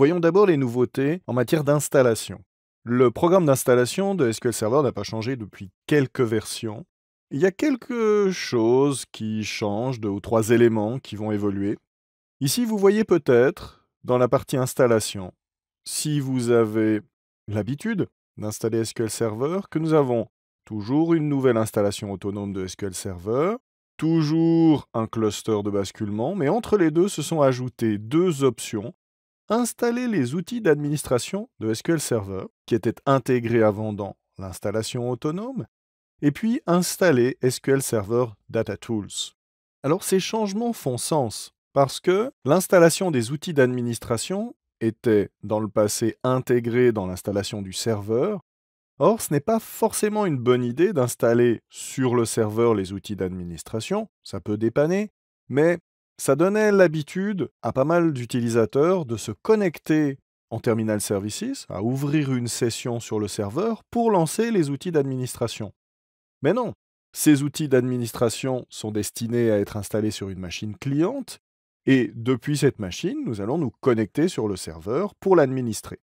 Voyons d'abord les nouveautés en matière d'installation. Le programme d'installation de SQL Server n'a pas changé depuis quelques versions. Il y a quelques choses qui changent, deux ou trois éléments qui vont évoluer. Ici, vous voyez peut-être, dans la partie installation, si vous avez l'habitude d'installer SQL Server, que nous avons toujours une nouvelle installation autonome de SQL Server, toujours un cluster de basculement, mais entre les deux se sont ajoutées deux options installer les outils d'administration de SQL Server qui étaient intégrés avant dans l'installation autonome, et puis installer SQL Server Data Tools. Alors ces changements font sens parce que l'installation des outils d'administration était dans le passé intégrée dans l'installation du serveur. Or, ce n'est pas forcément une bonne idée d'installer sur le serveur les outils d'administration, ça peut dépanner, mais ça donnait l'habitude à pas mal d'utilisateurs de se connecter en Terminal Services, à ouvrir une session sur le serveur pour lancer les outils d'administration. Mais non, ces outils d'administration sont destinés à être installés sur une machine cliente, et depuis cette machine, nous allons nous connecter sur le serveur pour l'administrer.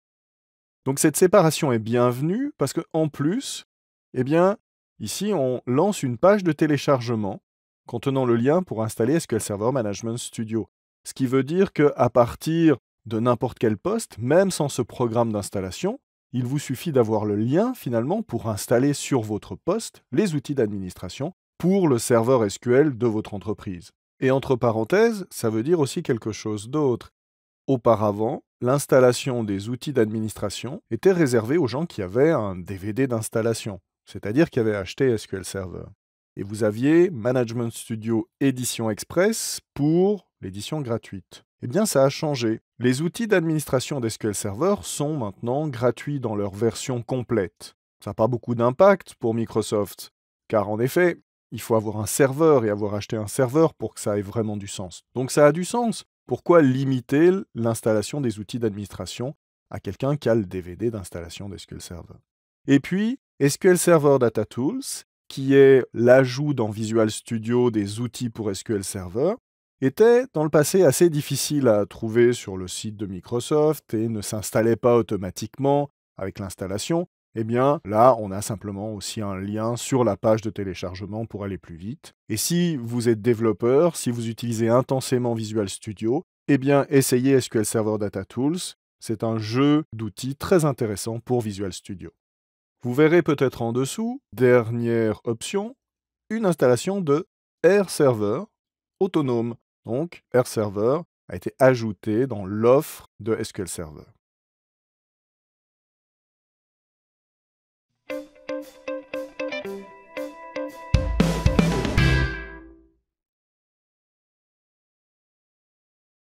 Donc cette séparation est bienvenue parce qu'en plus, eh bien, ici on lance une page de téléchargement contenant le lien pour installer SQL Server Management Studio. Ce qui veut dire qu'à partir de n'importe quel poste, même sans ce programme d'installation, il vous suffit d'avoir le lien finalement pour installer sur votre poste les outils d'administration pour le serveur SQL de votre entreprise. Et entre parenthèses, ça veut dire aussi quelque chose d'autre. Auparavant, l'installation des outils d'administration était réservée aux gens qui avaient un DVD d'installation, c'est-à-dire qui avaient acheté SQL Server et vous aviez Management Studio Édition Express pour l'édition gratuite. Eh bien, ça a changé. Les outils d'administration d'SQL Server sont maintenant gratuits dans leur version complète. Ça n'a pas beaucoup d'impact pour Microsoft, car en effet, il faut avoir un serveur et avoir acheté un serveur pour que ça ait vraiment du sens. Donc ça a du sens. Pourquoi limiter l'installation des outils d'administration à quelqu'un qui a le DVD d'installation d'SQL Server Et puis, SQL Server Data Tools qui est l'ajout dans Visual Studio des outils pour SQL Server, était dans le passé assez difficile à trouver sur le site de Microsoft et ne s'installait pas automatiquement avec l'installation, eh bien là, on a simplement aussi un lien sur la page de téléchargement pour aller plus vite. Et si vous êtes développeur, si vous utilisez intensément Visual Studio, eh bien essayez SQL Server Data Tools. C'est un jeu d'outils très intéressant pour Visual Studio. Vous verrez peut-être en dessous, dernière option, une installation de Air Server autonome. Donc, Air Server a été ajouté dans l'offre de SQL Server.